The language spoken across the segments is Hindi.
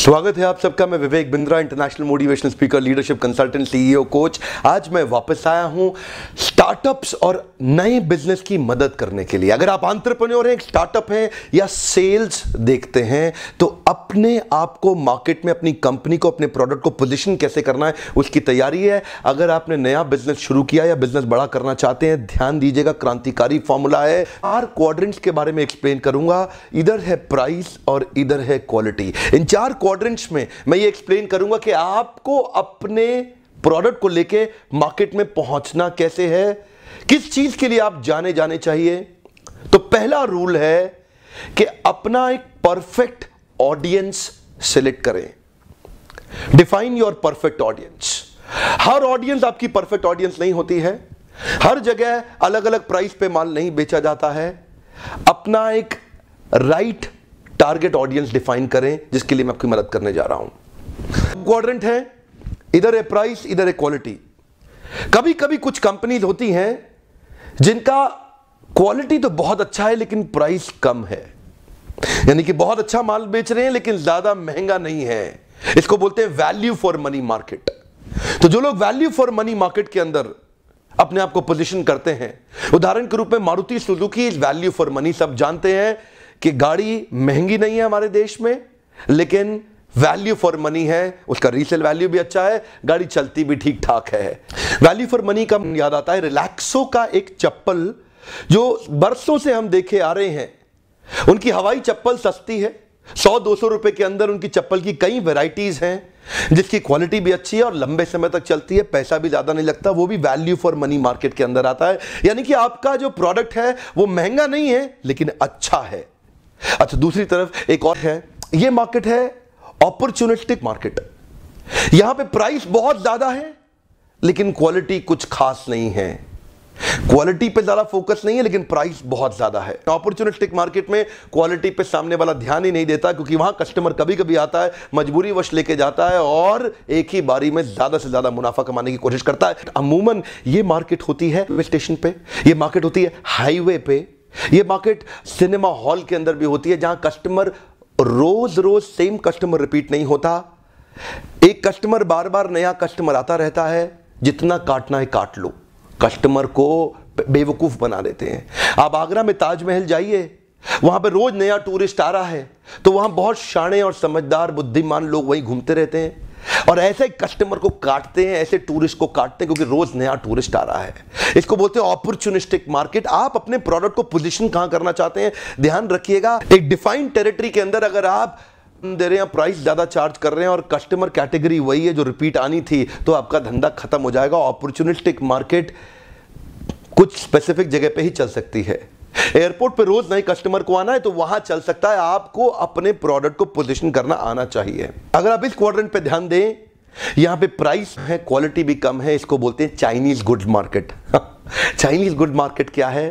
स्वागत है आप सबका मैं Vivek Bindra international motivational speaker leadership consultant CEO coach आज मैं वापस आया हूं स्टार्टअप्स और नए बिजनेस की मदद करने के लिए अगर आप आंट्रप्रन्योर हैं स्टार्टअप हैं या सेल्स देखते हैं तो अपने आप को मार्केट में अपनी कंपनी को अपने प्रोडक्ट को पोजिशन कैसे करना है उसकी तैयारी है अगर आपने नया बिजनेस शुरू किया या बिजनेस बड़ा करना चाहते हैं ध्यान दीजिएगा क्रांतिकारी फॉर्मूला है चार क्वाड्रेंट्स के बारे में एक्सप्लेन करूंगा इधर है प्राइस और इधर है क्वालिटी इन चार क्वाड्रेंट्स में मैं ये एक्सप्लेन करूंगा कि आपको अपने प्रोडक्ट को लेके मार्केट में पहुंचना कैसे है किस चीज के लिए आप जाने जाने चाहिए तो पहला रूल है कि अपना एक परफेक्ट ऑडियंस सिलेक्ट करें डिफाइन योर परफेक्ट ऑडियंस हर ऑडियंस आपकी परफेक्ट ऑडियंस नहीं होती है हर जगह अलग अलग प्राइस पे माल नहीं बेचा जाता है अपना एक right right target audience define करें जिसके लिए मैं आपकी मदद करने जा रहा हूं क्वाड्रेंट है इधर ए प्राइस इधर ए क्वालिटी कभी कभी कुछ कंपनीज होती हैं जिनका क्वालिटी तो बहुत अच्छा है लेकिन प्राइस कम है यानी कि बहुत अच्छा माल बेच रहे हैं लेकिन ज्यादा महंगा नहीं है इसको बोलते हैं वैल्यू फॉर मनी मार्केट तो जो लोग वैल्यू फॉर मनी मार्केट के अंदर अपने आप को पोजीशन करते हैं उदाहरण के रूप में Maruti Suzuki value for money सब जानते हैं कि गाड़ी महंगी नहीं है हमारे देश में लेकिन वैल्यू फॉर मनी है उसका रीसेल वैल्यू भी अच्छा है गाड़ी चलती भी ठीक ठाक है वैल्यू फॉर मनी का याद आता है रिलैक्सो का एक चप्पल जो बरसों से हम देखे आ रहे हैं उनकी हवाई चप्पल सस्ती है सौ दो सौ रुपए के अंदर उनकी चप्पल की कई वेराइटीज हैं जिसकी क्वालिटी भी अच्छी है और लंबे समय तक चलती है पैसा भी ज़्यादा नहीं लगता वो भी वैल्यू फॉर मनी मार्केट के अंदर आता है यानी कि आपका जो प्रोडक्ट है वो महंगा नहीं है लेकिन अच्छा है अच्छा दूसरी तरफ एक और है ये मार्केट है अपॉर्चुनिस्टिक मार्केट यहां पे प्राइस बहुत ज्यादा है लेकिन क्वालिटी कुछ खास नहीं है क्वालिटी पे ज्यादा फोकस नहीं है लेकिन प्राइस बहुत ज्यादा है अपॉर्चुनिस्टिक मार्केट में क्वालिटी पे सामने वाला ध्यान ही नहीं देता क्योंकि वहां कस्टमर कभी कभी आता है मजबूरी वश लेके जाता है और एक ही बारी में ज्यादा से ज्यादा मुनाफा कमाने की कोशिश करता है अमूमन ये मार्केट होती है स्टेशन पे ये मार्केट होती है हाईवे पे ये मार्केट सिनेमा हॉल के अंदर भी होती है जहां कस्टमर रोज रोज सेम कस्टमर रिपीट नहीं होता एक कस्टमर बार बार नया कस्टमर आता रहता है जितना काटना है काट लो कस्टमर को बेवकूफ बना देते हैं आप आगरा में ताजमहल जाइए वहां पर रोज नया टूरिस्ट आ रहा है तो वहां बहुत शाणे और समझदार बुद्धिमान लोग वहीं घूमते रहते हैं और ऐसे कस्टमर को काटते हैं ऐसे टूरिस्ट को काटते हैं क्योंकि रोज नया टूरिस्ट आ रहा है इसको बोलते हैं अपॉर्चुनिस्टिक मार्केट आप अपने प्रोडक्ट को पोजिशन कहां करना चाहते हैं ध्यान रखिएगा एक डिफाइंड टेरिटरी के अंदर अगर आप दे रहे हैं प्राइस ज़्यादा चार्ज कर रहे हैं और कस्टमर कैटेगरी वही है जो रिपीट आनी थी तो आपका धंधा खत्म हो जाएगा अपॉर्चुनिस्टिक मार्केट कुछ स्पेसिफिक जगह पे ही चल सकती है एयरपोर्ट पे रोज नए कस्टमर को आना है तो वहां चल सकता है आपको अपने प्रोडक्ट को पोजीशन करना आना चाहिए अगर आप इस क्वाड्रेंट पे ध्यान दें यहां पे प्राइस है क्वालिटी भी कम है इसको बोलते हैं Chinese good market Chinese good market क्या है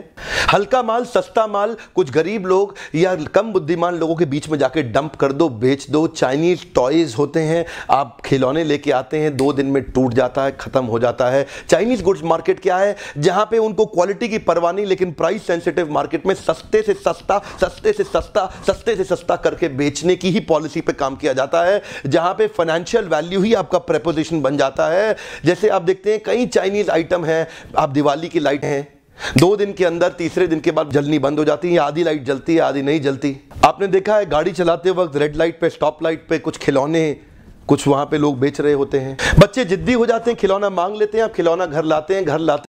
हल्का माल सस्ता माल कुछ गरीब लोग या कम बुद्धिमान लोगों के बीच में जाके डंप कर दो बेच दो चाइनीज टॉयज होते हैं आप खिलौने लेके आते हैं दो दिन में टूट जाता है खत्म हो जाता है चाइनीज गुड्स मार्केट क्या है जहां पे उनको क्वालिटी की परवाह नहीं लेकिन प्राइस सेंसिटिव मार्केट में सस्ते से सस्ता सस्ते से सस्ता सस्ते से सस्ता करके बेचने की ही पॉलिसी पे काम किया जाता है जहां पे फाइनेंशियल वैल्यू ही आपका प्रपोजिशन बन जाता है जैसे आप देखते हैं कई चाइनीज आइटम है आप दिवाली शादी की लाइट है दो दिन के अंदर तीसरे दिन के बाद जलनी बंद हो जाती है आधी लाइट जलती है आधी नहीं जलती आपने देखा है गाड़ी चलाते वक्त रेड लाइट पे स्टॉप लाइट पे कुछ खिलौने कुछ वहां पे लोग बेच रहे होते हैं बच्चे जिद्दी हो जाते हैं खिलौना मांग लेते हैं आप खिलौना घर लाते हैं घर लाते